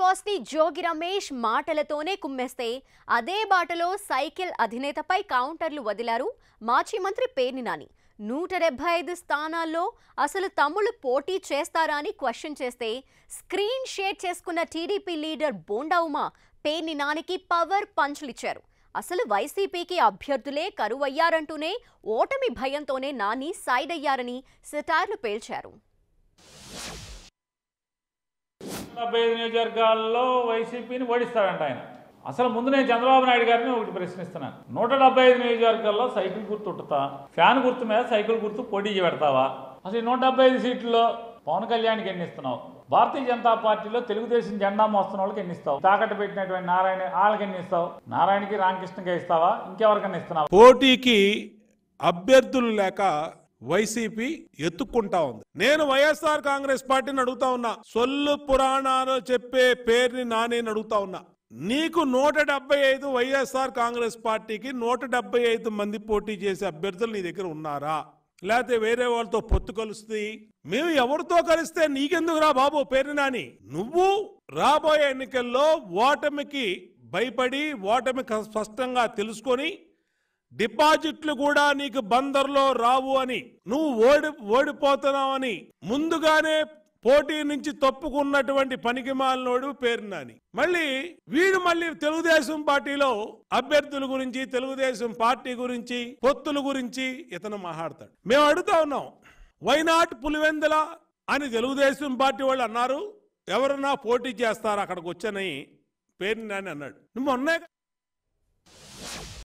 boss ని జోగి రమేష్ మాటలతోనే కుమ్మేస్తే అదే బాటలో సైకిల్ అధినేతపై కౌంటర్లు వదిలారు మాజీ మంత్రి పేర్ని నాని నూట డెబ్బై ఐదు స్థానాల్లో అసలు తమ్ముళ్ళు పోటీ చేస్తారా అని క్వశ్చన్ చేస్తే స్క్రీన్ షేర్ చేసుకున్న టీడీపీ లీడర్ బోండా ఉమా పేర్ని నానికి పవర్ పంచులిచ్చారు అసలు వైసీపీకి అభ్యర్థులే కరువయ్యారంటూనే ఓటమి భయంతోనే నాని సైడ్ అయ్యారని సిటార్లు పేల్చారు డెబ్బై ఐదు నియోజకవర్గాల్లో వైసీపీని ఓడిస్తాడంట ఆయన అసలు ముందు నేను చంద్రబాబు నాయుడు గారిని ఒకటి ప్రశ్నిస్తున్నాను నూట డెబ్బై ఐదు నియోజకవర్గాల్లో సైకిల్ గుర్తు ఉట్టుతా ఫ్యాన్ గుర్తు మీద సైకిల్ గుర్తు పోటీ పెడతావా అసలు ఈ నూట డెబ్బై ఐదు సీట్లలో పవన్ కళ్యాణ్కి ఎన్నిస్తున్నావు భారతీయ జనతా పార్టీలో తెలుగుదేశం జెండా మోస్తున్న వాళ్ళకి ఎన్నిస్తావు తాకట్టు పెట్టినటువంటి నారాయణ వాళ్ళకి ఎన్నిస్తావు నారాయణకి రామకృష్ణకి ఇస్తావా ఇంకెవరికన్నా ఇస్తున్నావు పోటీకి అభ్యర్థులు లేక వైసీపీ ఎత్తుక్కుంటా ఉంది నేను వైఎస్ఆర్ కాంగ్రెస్ పార్టీని అడుగుతా ఉన్నా సొల్లు పురాణాలు చెప్పే పేరుని నానేని అడుగుతా ఉన్నా నీకు నూట డెబ్బై ఐదు వైఎస్ఆర్ కాంగ్రెస్ పార్టీకి నూట డెబ్బై ఐదు మంది పోటీ చేసే అభ్యర్థులు నీ దగ్గర ఉన్నారా లేకపోతే వేరే వాళ్ళతో పొత్తు కలుస్తుంది మేము ఎవరితో కలిస్తే నీకెందుకురా బాబు పేరు నాని నువ్వు రాబోయే ఎన్నికల్లో ఓటమికి భయపడి ఓటమి స్పష్టంగా తెలుసుకొని డిపాజిట్లు కూడా నీకు బందర్లో రావు అని నువ్వు ఓడి ఓడిపోతున్నావని ముందుగానే పోటీ నుంచి తప్పుకున్నటువంటి పనికిమాలనోడు పేరునాని మళ్ళీ వీడు మళ్ళీ తెలుగుదేశం పార్టీలో అభ్యర్థుల గురించి తెలుగుదేశం పార్టీ గురించి పొత్తుల గురించి ఇతను మాట్లాడతాడు మేము అడుగుతా ఉన్నాం వైనాట్ పులివెందుల అని తెలుగుదేశం పార్టీ వాళ్ళు అన్నారు ఎవరన్నా పోటీ చేస్తారు అక్కడికి వచ్చని పేరునాని అన్నాడు నువ్వు అన్నాయి